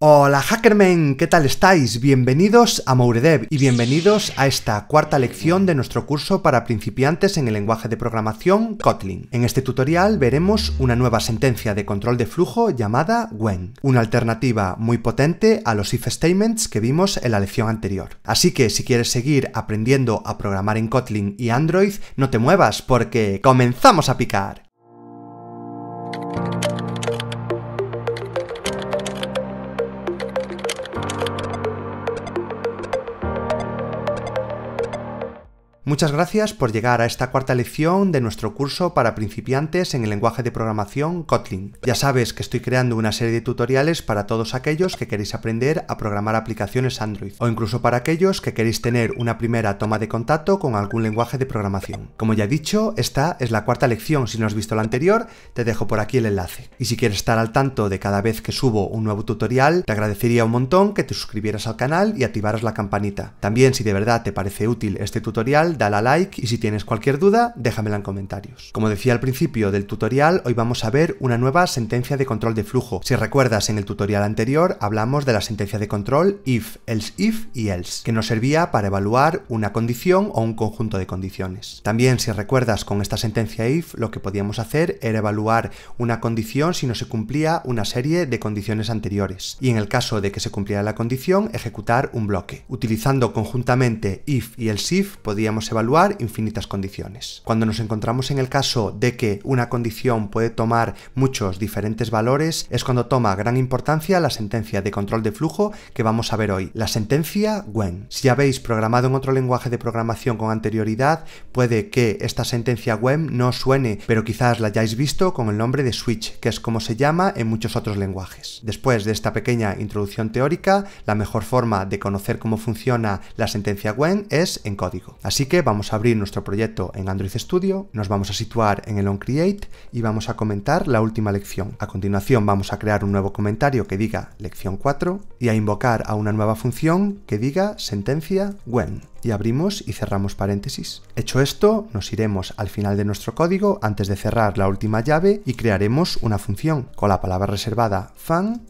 Hola hackermen, ¿qué tal estáis? Bienvenidos a Mouredev y bienvenidos a esta cuarta lección de nuestro curso para principiantes en el lenguaje de programación Kotlin. En este tutorial veremos una nueva sentencia de control de flujo llamada when, una alternativa muy potente a los if statements que vimos en la lección anterior. Así que si quieres seguir aprendiendo a programar en Kotlin y Android, no te muevas porque comenzamos a picar. Muchas gracias por llegar a esta cuarta lección de nuestro curso para principiantes en el lenguaje de programación Kotlin. Ya sabes que estoy creando una serie de tutoriales para todos aquellos que queréis aprender a programar aplicaciones Android o incluso para aquellos que queréis tener una primera toma de contacto con algún lenguaje de programación. Como ya he dicho, esta es la cuarta lección. Si no has visto la anterior, te dejo por aquí el enlace. Y si quieres estar al tanto de cada vez que subo un nuevo tutorial, te agradecería un montón que te suscribieras al canal y activaras la campanita. También si de verdad te parece útil este tutorial, dale a like y si tienes cualquier duda, déjamela en comentarios. Como decía al principio del tutorial, hoy vamos a ver una nueva sentencia de control de flujo. Si recuerdas, en el tutorial anterior hablamos de la sentencia de control if, else if y else, que nos servía para evaluar una condición o un conjunto de condiciones. También, si recuerdas, con esta sentencia if lo que podíamos hacer era evaluar una condición si no se cumplía una serie de condiciones anteriores, y en el caso de que se cumpliera la condición, ejecutar un bloque. Utilizando conjuntamente if y else if, podíamos evaluar infinitas condiciones. Cuando nos encontramos en el caso de que una condición puede tomar muchos diferentes valores, es cuando toma gran importancia la sentencia de control de flujo que vamos a ver hoy. La sentencia when. Si habéis programado en otro lenguaje de programación con anterioridad, puede que esta sentencia when no suene, pero quizás la hayáis visto con el nombre de switch, que es como se llama en muchos otros lenguajes. Después de esta pequeña introducción teórica, la mejor forma de conocer cómo funciona la sentencia when es en código. Así que vamos a abrir nuestro proyecto en Android Studio, nos vamos a situar en el OnCreate y vamos a comentar la última lección. A continuación vamos a crear un nuevo comentario que diga lección 4 y a invocar a una nueva función que diga sentencia when y abrimos y cerramos paréntesis. Hecho esto, nos iremos al final de nuestro código antes de cerrar la última llave y crearemos una función con la palabra reservada fun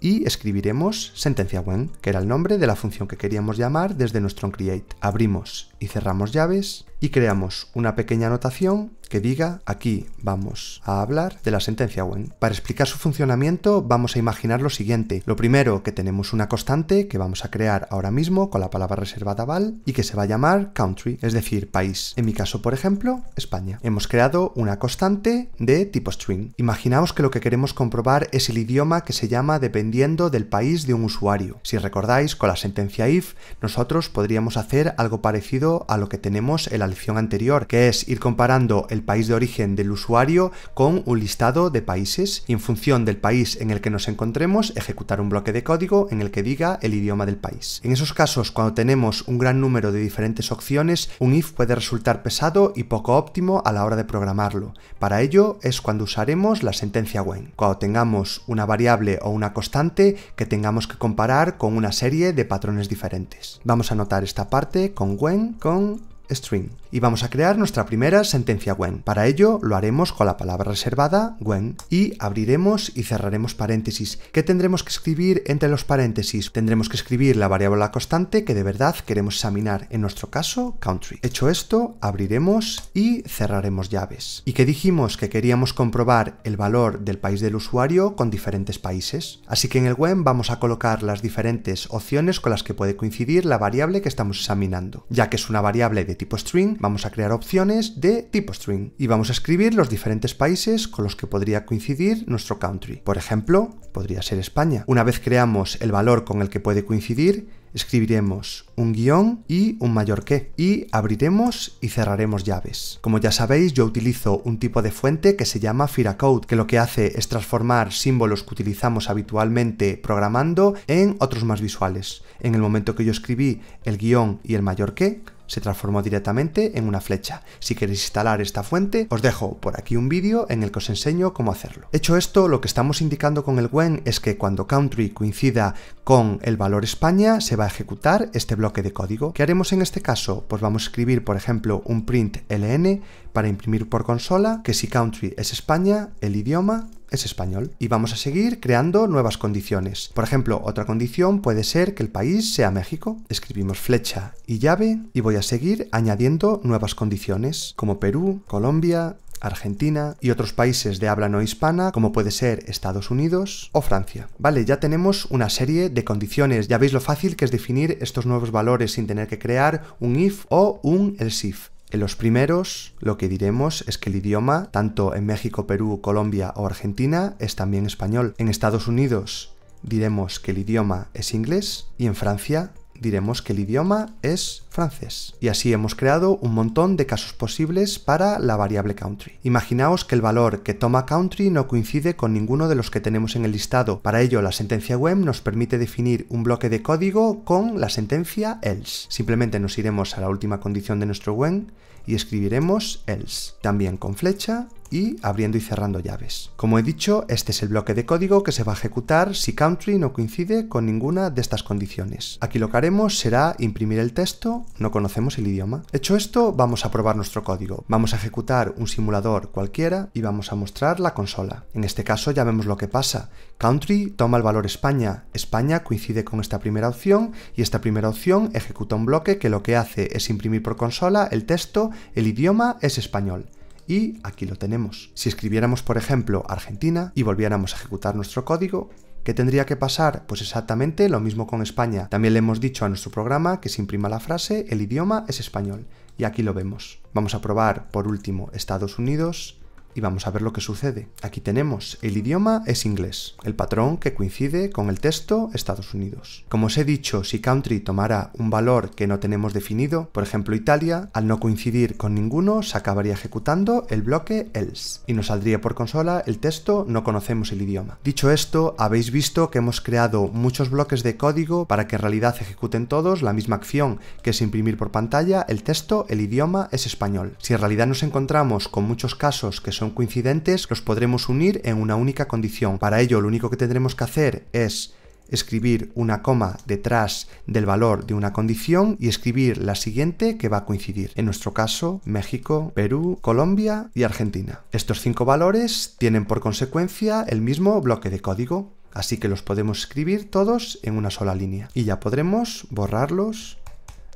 y escribiremos sentencia when que era el nombre de la función que queríamos llamar desde nuestro onCreate. Abrimos y cerramos llaves y creamos una pequeña anotación que diga aquí vamos a hablar de la sentencia when. Para explicar su funcionamiento vamos a imaginar lo siguiente. Lo primero que tenemos una constante que vamos a crear ahora mismo con la palabra reservada val y que se va a llamar country, es decir, país. En mi caso, por ejemplo, España. Hemos creado una constante de tipo string. Imaginaos que lo que queremos comprobar es el idioma que se llama dependiendo del país de un usuario. Si recordáis, con la sentencia if nosotros podríamos hacer algo parecido a lo que tenemos en la anterior, que es ir comparando el país de origen del usuario con un listado de países y en función del país en el que nos encontremos ejecutar un bloque de código en el que diga el idioma del país. En esos casos, cuando tenemos un gran número de diferentes opciones, un if puede resultar pesado y poco óptimo a la hora de programarlo. Para ello es cuando usaremos la sentencia when. Cuando tengamos una variable o una constante que tengamos que comparar con una serie de patrones diferentes. Vamos a anotar esta parte con when, con string y vamos a crear nuestra primera sentencia when. Para ello lo haremos con la palabra reservada when y abriremos y cerraremos paréntesis. ¿Qué tendremos que escribir entre los paréntesis? Tendremos que escribir la variable constante que de verdad queremos examinar, en nuestro caso country. Hecho esto, abriremos y cerraremos llaves. ¿Y que dijimos? Que queríamos comprobar el valor del país del usuario con diferentes países. Así que en el when vamos a colocar las diferentes opciones con las que puede coincidir la variable que estamos examinando. Ya que es una variable de tipo string, vamos a crear opciones de tipo string y vamos a escribir los diferentes países con los que podría coincidir nuestro country. Por ejemplo, podría ser España. Una vez creamos el valor con el que puede coincidir, escribiremos un guión y un mayor que y abriremos y cerraremos llaves. Como ya sabéis, yo utilizo un tipo de fuente que se llama Firacode, que lo que hace es transformar símbolos que utilizamos habitualmente programando en otros más visuales. En el momento que yo escribí el guión y el mayor que, se transformó directamente en una flecha. Si queréis instalar esta fuente, os dejo por aquí un vídeo en el que os enseño cómo hacerlo. Hecho esto, lo que estamos indicando con el when es que cuando country coincida con el valor España, se va a ejecutar este bloque de código. ¿Qué haremos en este caso? Pues vamos a escribir, por ejemplo, un print ln para imprimir por consola, que si country es España, el idioma, es español. Y vamos a seguir creando nuevas condiciones. Por ejemplo, otra condición puede ser que el país sea México. Escribimos flecha y llave y voy a seguir añadiendo nuevas condiciones como Perú, Colombia, Argentina y otros países de habla no hispana, como puede ser Estados Unidos o Francia. Vale, ya tenemos una serie de condiciones. Ya veis lo fácil que es definir estos nuevos valores sin tener que crear un if o un else if. En los primeros, lo que diremos es que el idioma, tanto en México, Perú, Colombia o Argentina, es también español. En Estados Unidos diremos que el idioma es inglés y en Francia diremos que el idioma es francés. Y así hemos creado un montón de casos posibles para la variable country. Imaginaos que el valor que toma country no coincide con ninguno de los que tenemos en el listado. Para ello, la sentencia WHEN nos permite definir un bloque de código con la sentencia else. Simplemente nos iremos a la última condición de nuestro WHEN y escribiremos else. También con flecha y abriendo y cerrando llaves. Como he dicho, este es el bloque de código que se va a ejecutar si country no coincide con ninguna de estas condiciones. Aquí lo que haremos será imprimir el texto, no conocemos el idioma. Hecho esto, vamos a probar nuestro código. Vamos a ejecutar un simulador cualquiera y vamos a mostrar la consola. En este caso ya vemos lo que pasa. Country toma el valor España. España coincide con esta primera opción y esta primera opción ejecuta un bloque que lo que hace es imprimir por consola el texto, el idioma es español y aquí lo tenemos. Si escribiéramos, por ejemplo, Argentina y volviéramos a ejecutar nuestro código, ¿Qué tendría que pasar? Pues exactamente lo mismo con España. También le hemos dicho a nuestro programa que se imprima la frase, el idioma es español. Y aquí lo vemos. Vamos a probar por último Estados Unidos y vamos a ver lo que sucede. Aquí tenemos, el idioma es inglés, el patrón que coincide con el texto Estados Unidos. Como os he dicho, si country tomará un valor que no tenemos definido, por ejemplo Italia, al no coincidir con ninguno se acabaría ejecutando el bloque else y nos saldría por consola el texto no conocemos el idioma. Dicho esto, habéis visto que hemos creado muchos bloques de código para que en realidad ejecuten todos la misma acción, que es imprimir por pantalla el texto, el idioma es español. Si en realidad nos encontramos con muchos casos que son coincidentes, los podremos unir en una única condición. Para ello, lo único que tendremos que hacer es escribir una coma detrás del valor de una condición y escribir la siguiente que va a coincidir. En nuestro caso, México, Perú, Colombia y Argentina. Estos cinco valores tienen por consecuencia el mismo bloque de código, así que los podemos escribir todos en una sola línea y ya podremos borrarlos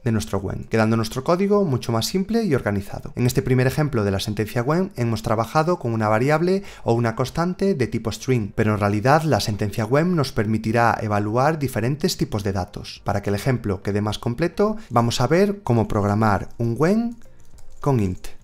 de nuestro WEN, quedando nuestro código mucho más simple y organizado. En este primer ejemplo de la sentencia WEN hemos trabajado con una variable o una constante de tipo string, pero en realidad la sentencia WEN nos permitirá evaluar diferentes tipos de datos. Para que el ejemplo quede más completo, vamos a ver cómo programar un WEN con int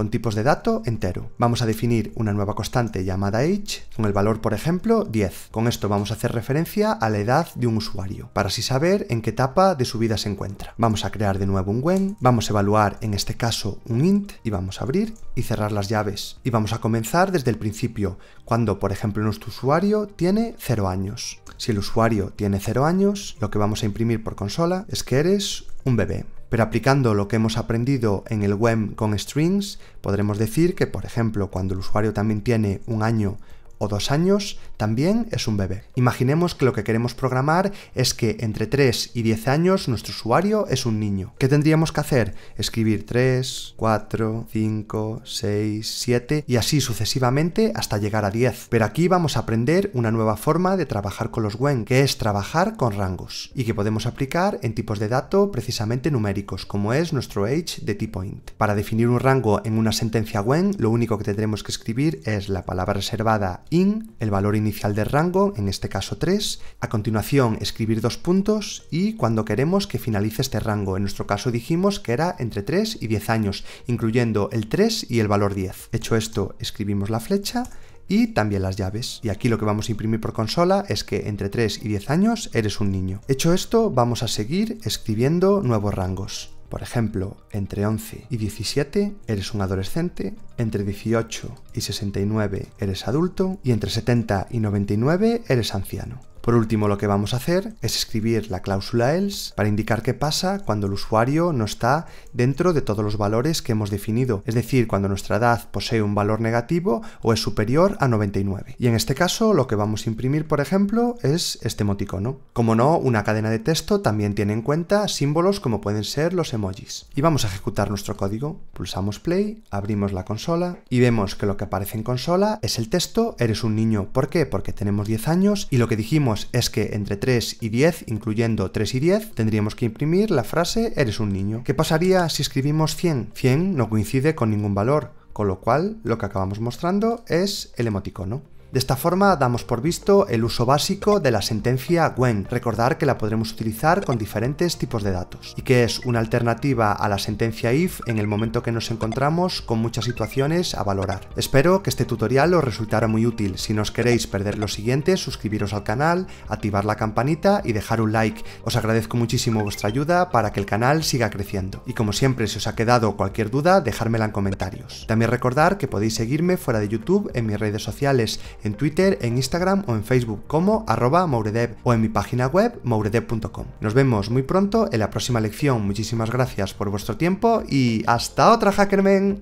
con tipos de dato entero. Vamos a definir una nueva constante llamada age con el valor, por ejemplo, 10. Con esto vamos a hacer referencia a la edad de un usuario, para así saber en qué etapa de su vida se encuentra. Vamos a crear de nuevo un when, vamos a evaluar en este caso un int y vamos a abrir y cerrar las llaves. Y vamos a comenzar desde el principio, cuando, por ejemplo, nuestro usuario tiene 0 años. Si el usuario tiene 0 años, lo que vamos a imprimir por consola es que eres un bebé pero aplicando lo que hemos aprendido en el web con strings, podremos decir que, por ejemplo, cuando el usuario también tiene un año o dos años, también es un bebé. Imaginemos que lo que queremos programar es que entre 3 y 10 años nuestro usuario es un niño. ¿Qué tendríamos que hacer? Escribir 3, 4, 5, 6, 7 y así sucesivamente hasta llegar a 10. Pero aquí vamos a aprender una nueva forma de trabajar con los WEN, que es trabajar con rangos y que podemos aplicar en tipos de dato precisamente numéricos, como es nuestro age de t-point. Para definir un rango en una sentencia WEN, lo único que tendremos que escribir es la palabra reservada in, el valor inicial del rango, en este caso 3, a continuación escribir dos puntos y cuando queremos que finalice este rango, en nuestro caso dijimos que era entre 3 y 10 años, incluyendo el 3 y el valor 10. Hecho esto, escribimos la flecha y también las llaves. Y aquí lo que vamos a imprimir por consola es que entre 3 y 10 años eres un niño. Hecho esto, vamos a seguir escribiendo nuevos rangos. Por ejemplo, entre 11 y 17 eres un adolescente, entre 18 y 69 eres adulto y entre 70 y 99 eres anciano. Por último, lo que vamos a hacer es escribir la cláusula else para indicar qué pasa cuando el usuario no está dentro de todos los valores que hemos definido, es decir, cuando nuestra edad posee un valor negativo o es superior a 99. Y en este caso, lo que vamos a imprimir, por ejemplo, es este emoticono. Como no, una cadena de texto también tiene en cuenta símbolos como pueden ser los emojis. Y vamos a ejecutar nuestro código. Pulsamos play, abrimos la consola y vemos que lo que aparece en consola es el texto eres un niño. ¿Por qué? Porque tenemos 10 años y lo que dijimos es que entre 3 y 10, incluyendo 3 y 10, tendríamos que imprimir la frase eres un niño. ¿Qué pasaría si escribimos 100? 100 no coincide con ningún valor, con lo cual lo que acabamos mostrando es el emoticono. De esta forma damos por visto el uso básico de la sentencia when, recordar que la podremos utilizar con diferentes tipos de datos, y que es una alternativa a la sentencia if en el momento que nos encontramos con muchas situaciones a valorar. Espero que este tutorial os resultara muy útil, si no os queréis perder los siguientes, suscribiros al canal, activar la campanita y dejar un like. Os agradezco muchísimo vuestra ayuda para que el canal siga creciendo. Y como siempre, si os ha quedado cualquier duda, dejármela en comentarios. También recordar que podéis seguirme fuera de YouTube en mis redes sociales, en Twitter, en Instagram o en Facebook como arroba o en mi página web mouredev.com. Nos vemos muy pronto en la próxima lección. Muchísimas gracias por vuestro tiempo y hasta otra, Hackerman.